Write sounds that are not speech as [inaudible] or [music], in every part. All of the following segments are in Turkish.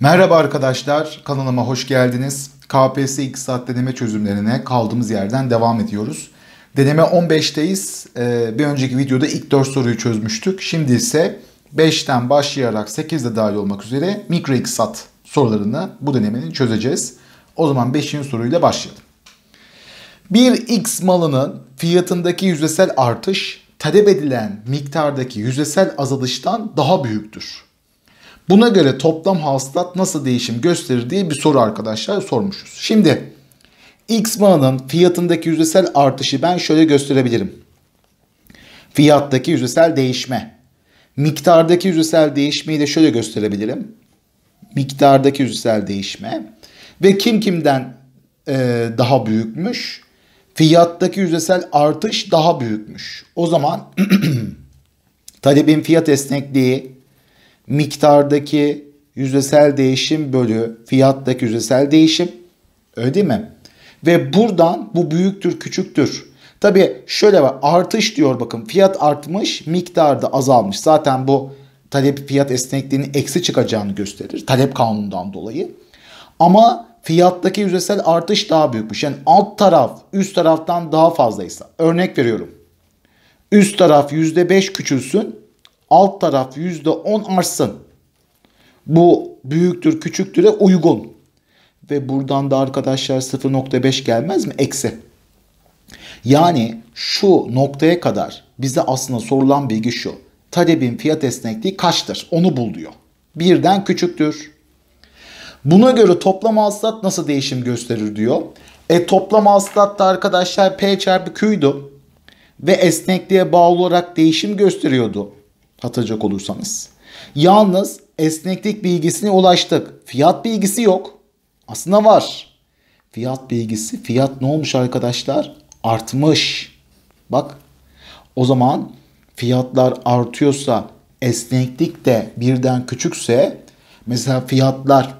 Merhaba arkadaşlar, kanalıma hoş geldiniz. KPSS İktisat deneme çözümlerine kaldığımız yerden devam ediyoruz. Deneme 15'teyiz. Ee, bir önceki videoda ilk 4 soruyu çözmüştük. Şimdi ise 5'ten başlayarak 8'de dahil olmak üzere mikro iktisat sorularını bu denemenin çözeceğiz. O zaman 5. soruyla başlayalım. Bir X malının fiyatındaki yüzdesel artış talep edilen miktardaki yüzdesel azalıştan daha büyüktür. Buna göre toplam hasılat nasıl değişim gösterir diye bir soru arkadaşlar sormuşuz. Şimdi X malının fiyatındaki yüzdesel artışı ben şöyle gösterebilirim. Fiyattaki yüzdesel değişme. Miktardaki yüzdesel değişmeyi de şöyle gösterebilirim. Miktardaki yüzdesel değişme. Ve kim kimden e, daha büyükmüş? Fiyattaki yüzdesel artış daha büyükmüş. O zaman [clears throat] talebin fiyat esnekliği miktardaki yüzdesel değişim bölü fiyattaki yüzdesel değişim. Öyle değil mi? Ve buradan bu büyüktür küçüktür. Tabi şöyle var artış diyor bakın fiyat artmış miktarda azalmış. Zaten bu talep fiyat esnekliğinin eksi çıkacağını gösterir talep kanunundan dolayı. Ama fiyattaki yüzdesel artış daha büyükmüş. Yani alt taraf üst taraftan daha fazlaysa örnek veriyorum. Üst taraf %5 küçülsün alt taraf %10 artsın. Bu büyüktür küçüktüre uygun. Ve buradan da arkadaşlar 0.5 gelmez mi? Eksi. Yani şu noktaya kadar bize aslında sorulan bilgi şu. Talebin fiyat esnekliği kaçtır? Onu bul diyor. Birden küçüktür. Buna göre toplam hasılat nasıl değişim gösterir diyor. E toplam hasılat da arkadaşlar P çarpı Q'ydu. Ve esnekliğe bağlı olarak değişim gösteriyordu. Katacak olursanız. Yalnız esneklik bilgisine ulaştık. Fiyat bilgisi yok. Aslında var. Fiyat bilgisi. Fiyat ne olmuş arkadaşlar? Artmış. Bak. O zaman fiyatlar artıyorsa esneklik de birden küçükse mesela fiyatlar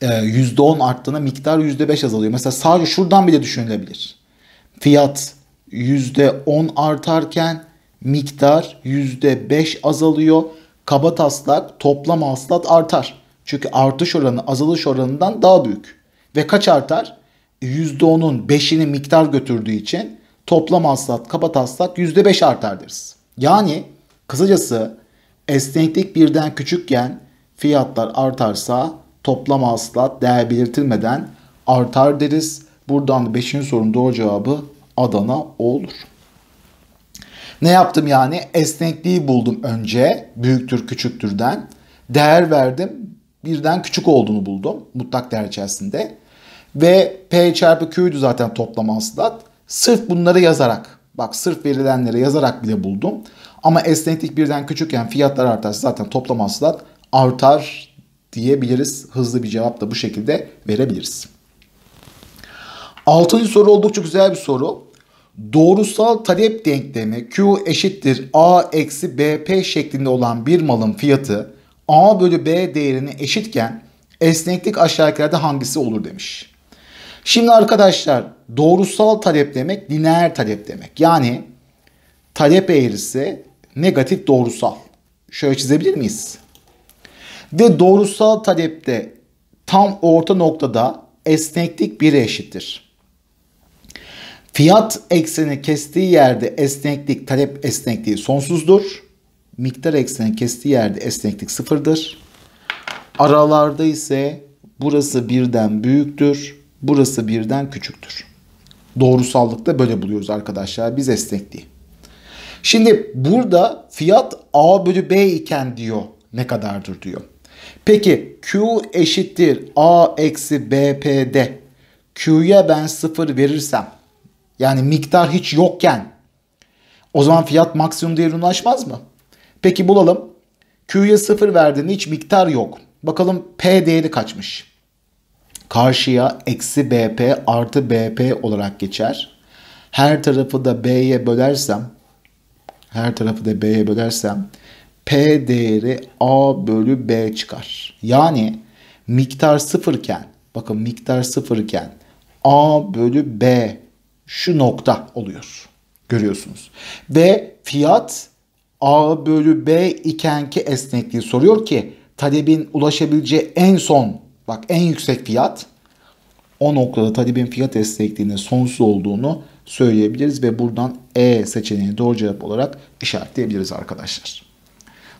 %10 e, arttığına miktar %5 azalıyor. Mesela sadece şuradan bile düşünülebilir. Fiyat %10 artarken miktar %5 azalıyor. Kaba taslak toplam hasılat artar. Çünkü artış oranı azalış oranından daha büyük. Ve kaç artar? %10'un 5'ini miktar götürdüğü için toplam hasılat kaba taslak %5 artar deriz. Yani kısacası esneklik birden küçükken fiyatlar artarsa toplam hasılat değer belirtilmeden artar deriz. Buradan 5. sorunun doğru cevabı Adana olur. Ne yaptım yani? Esnekliği buldum önce büyüktür küçüktürden. Değer verdim. Birden küçük olduğunu buldum mutlak değer içerisinde. Ve P çarpı Q'ydu zaten toplam hasılat. Sırf bunları yazarak bak sırf verilenleri yazarak bile buldum. Ama esneklik birden küçükken fiyatlar artarsa zaten toplam hasılat artar diyebiliriz. Hızlı bir cevap da bu şekilde verebiliriz. Altıncı soru oldukça güzel bir soru doğrusal talep denklemi Q eşittir A eksi BP şeklinde olan bir malın fiyatı A bölü B değerine eşitken esneklik aşağı hangisi olur demiş. Şimdi arkadaşlar doğrusal talep demek lineer talep demek. Yani talep eğrisi negatif doğrusal. Şöyle çizebilir miyiz? Ve doğrusal talepte tam orta noktada esneklik 1'e eşittir. Fiyat ekseni kestiği yerde esneklik, talep esnekliği sonsuzdur. Miktar ekseni kestiği yerde esneklik sıfırdır. Aralarda ise burası birden büyüktür, burası birden küçüktür. Doğrusallıkta böyle buluyoruz arkadaşlar biz esnekliği. Şimdi burada fiyat A bölü B iken diyor ne kadardır diyor. Peki Q eşittir A eksi BP'de. Q'ya ben sıfır verirsem yani miktar hiç yokken o zaman fiyat maksimum değerine ulaşmaz mı? Peki bulalım. Q'ya 0 verdiğinde hiç miktar yok. Bakalım P değeri kaçmış? Karşıya eksi BP artı BP olarak geçer. Her tarafı da B'ye bölersem her tarafı da B'ye bölersem P değeri A bölü B çıkar. Yani miktar sıfırken bakın miktar sıfırken A bölü B şu nokta oluyor. Görüyorsunuz. Ve fiyat A bölü B ikenki esnekliği soruyor ki talebin ulaşabileceği en son bak en yüksek fiyat o noktada talebin fiyat esnekliğinin sonsuz olduğunu söyleyebiliriz ve buradan E seçeneğini doğru cevap olarak işaretleyebiliriz arkadaşlar.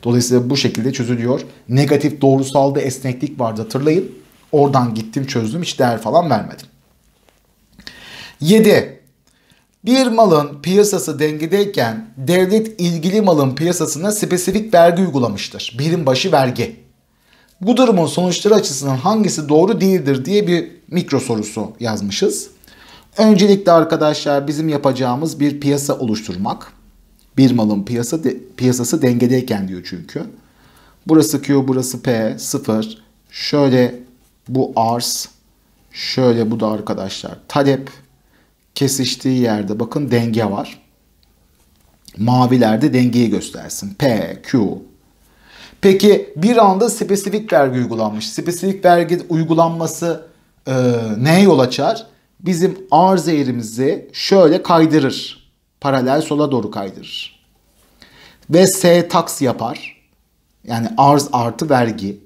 Dolayısıyla bu şekilde çözülüyor. Negatif doğrusalda esneklik vardı hatırlayın. Oradan gittim çözdüm hiç değer falan vermedim. 7. Bir malın piyasası dengedeyken devlet ilgili malın piyasasına spesifik vergi uygulamıştır. Birim başı vergi. Bu durumun sonuçları açısından hangisi doğru değildir diye bir mikro sorusu yazmışız. Öncelikle arkadaşlar bizim yapacağımız bir piyasa oluşturmak. Bir malın piyasa de, piyasası dengedeyken diyor çünkü. Burası Q, burası P, 0. Şöyle bu arz, şöyle bu da arkadaşlar talep kesiştiği yerde bakın denge var. Mavilerde dengeyi göstersin. P, Q. Peki bir anda spesifik vergi uygulanmış. Spesifik vergi uygulanması e, neye yol açar? Bizim arz eğrimizi şöyle kaydırır. Paralel sola doğru kaydırır. Ve S taks yapar. Yani arz artı vergi.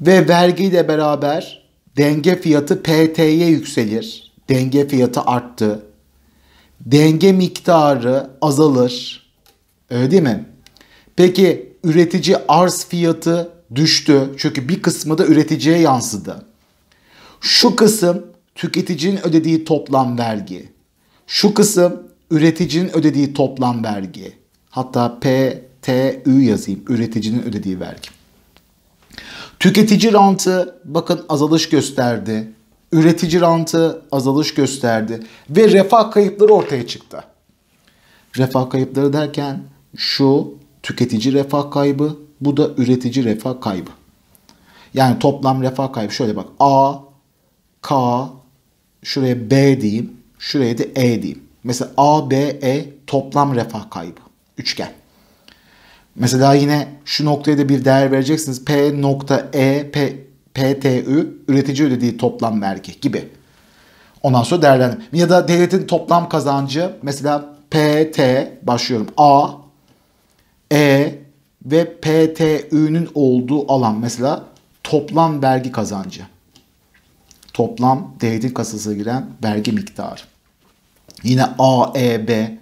Ve vergiyle beraber denge fiyatı PT'ye yükselir denge fiyatı arttı. Denge miktarı azalır. Öyle değil mi? Peki üretici arz fiyatı düştü. Çünkü bir kısmı da üreticiye yansıdı. Şu kısım tüketicinin ödediği toplam vergi. Şu kısım üreticinin ödediği toplam vergi. Hatta PTÜ yazayım. Üreticinin ödediği vergi. Tüketici rantı bakın azalış gösterdi üretici rantı azalış gösterdi ve refah kayıpları ortaya çıktı. Refah kayıpları derken şu tüketici refah kaybı, bu da üretici refah kaybı. Yani toplam refah kaybı şöyle bak A, K, şuraya B diyeyim, şuraya da E diyeyim. Mesela A, B, E toplam refah kaybı. Üçgen. Mesela yine şu noktaya da bir değer vereceksiniz. P nokta E, P PTÜ üretici ödediği toplam vergi gibi. Ondan sonra değerlendirme. Ya da devletin toplam kazancı mesela PT başlıyorum A, E ve PTÜ'nün olduğu alan mesela toplam vergi kazancı. Toplam devletin kasasına giren vergi miktarı. Yine A, E, B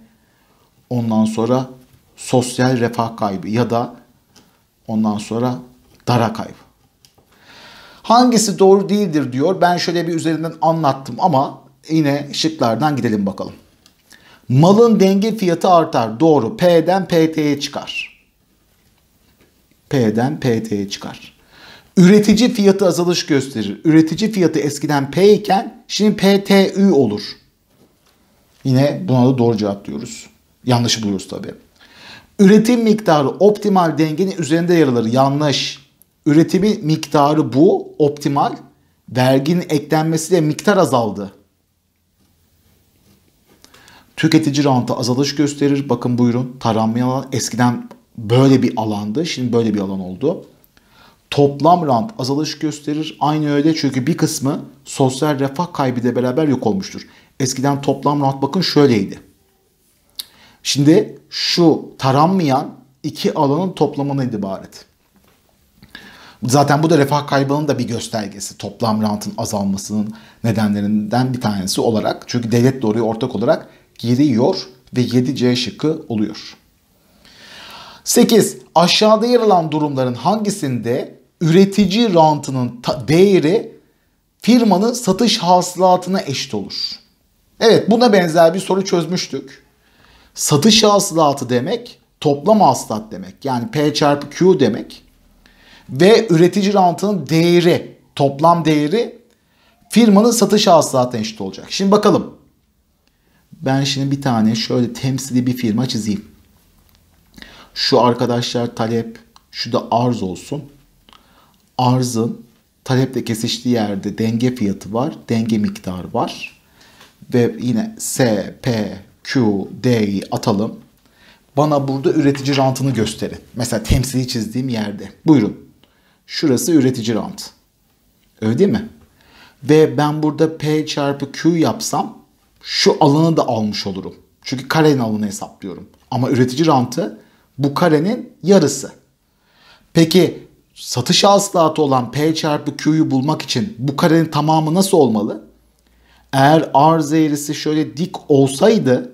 ondan sonra sosyal refah kaybı ya da ondan sonra dara kaybı. Hangisi doğru değildir diyor. Ben şöyle bir üzerinden anlattım ama yine şıklardan gidelim bakalım. Malın denge fiyatı artar. Doğru. P'den PT'ye çıkar. P'den PT'ye çıkar. Üretici fiyatı azalış gösterir. Üretici fiyatı eskiden P iken şimdi PTÜ olur. Yine buna da doğru cevap diyoruz. Yanlışı buluyoruz tabii. Üretim miktarı optimal dengenin üzerinde yer alır. Yanlış. Üretimi miktarı bu optimal. Verginin eklenmesiyle miktar azaldı. Tüketici rantı azalış gösterir. Bakın buyurun taranmayan alan eskiden böyle bir alandı. Şimdi böyle bir alan oldu. Toplam rant azalış gösterir. Aynı öyle çünkü bir kısmı sosyal refah kaybı kaybıyla beraber yok olmuştur. Eskiden toplam rant bakın şöyleydi. Şimdi şu taranmayan iki alanın toplamına ibaret. Zaten bu da refah kaybının da bir göstergesi. Toplam rantın azalmasının nedenlerinden bir tanesi olarak. Çünkü devlet de oraya ortak olarak giriyor ve 7C şıkkı oluyor. 8. Aşağıda yer alan durumların hangisinde üretici rantının değeri firmanın satış hasılatına eşit olur? Evet buna benzer bir soru çözmüştük. Satış hasılatı demek toplam hasılat demek. Yani P çarpı Q demek ve üretici rantının değeri, toplam değeri firmanın satış hasılatına eşit olacak. Şimdi bakalım. Ben şimdi bir tane şöyle temsili bir firma çizeyim. Şu arkadaşlar talep, şu da arz olsun. Arzın taleple kesiştiği yerde denge fiyatı var, denge miktar var. Ve yine S, P, Q, D'yi atalım. Bana burada üretici rantını gösterin. Mesela temsili çizdiğim yerde. Buyurun. Şurası üretici rant. Öyle değil mi? Ve ben burada P çarpı Q yapsam şu alanı da almış olurum. Çünkü karenin alanı hesaplıyorum. Ama üretici rantı bu karenin yarısı. Peki satış hasılatı olan P çarpı Q'yu bulmak için bu karenin tamamı nasıl olmalı? Eğer arz eğrisi şöyle dik olsaydı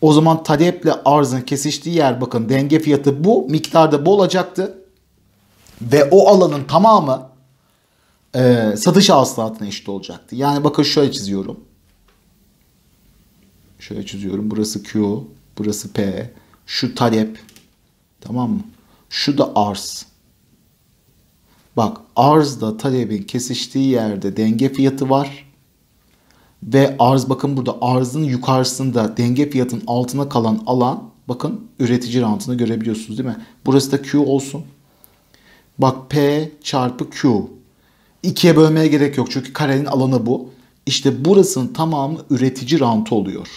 o zaman taleple arzın kesiştiği yer bakın denge fiyatı bu miktarda bu olacaktı ve o alanın tamamı e, satış hasılatına eşit olacaktı. Yani bakın şöyle çiziyorum. Şöyle çiziyorum. Burası Q, burası P, şu talep. Tamam mı? Şu da arz. Bak arzla talebin kesiştiği yerde denge fiyatı var. Ve arz bakın burada arzın yukarısında denge fiyatın altına kalan alan bakın üretici rantını görebiliyorsunuz değil mi? Burası da Q olsun. Bak P çarpı Q. 2'ye bölmeye gerek yok çünkü karenin alanı bu. İşte burasının tamamı üretici rantı oluyor.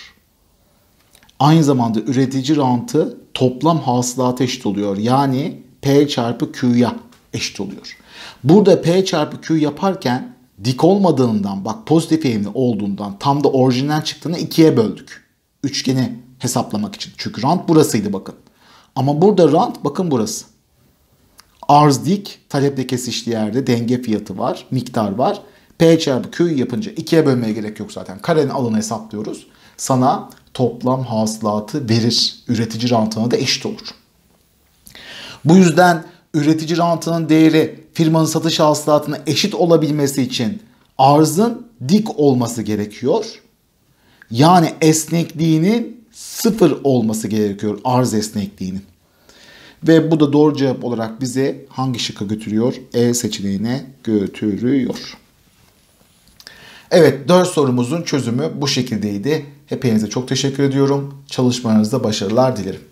Aynı zamanda üretici rantı toplam hasılata eşit oluyor. Yani P çarpı Q'ya eşit oluyor. Burada P çarpı Q yaparken dik olmadığından bak pozitif eğimli olduğundan tam da orijinden çıktığını ikiye böldük. Üçgeni hesaplamak için. Çünkü rant burasıydı bakın. Ama burada rant bakın burası. Arz dik, taleple kesiştiği yerde denge fiyatı var, miktar var. P çarpı Q yapınca ikiye bölmeye gerek yok zaten. Karenin alanı hesaplıyoruz. Sana toplam hasılatı verir. Üretici rantına da eşit olur. Bu yüzden üretici rantının değeri firmanın satış hasılatına eşit olabilmesi için arzın dik olması gerekiyor. Yani esnekliğinin sıfır olması gerekiyor arz esnekliğinin. Ve bu da doğru cevap olarak bize hangi şıkka götürüyor? E seçeneğine götürüyor. Evet 4 sorumuzun çözümü bu şekildeydi. Hepinize çok teşekkür ediyorum. Çalışmanızda başarılar dilerim.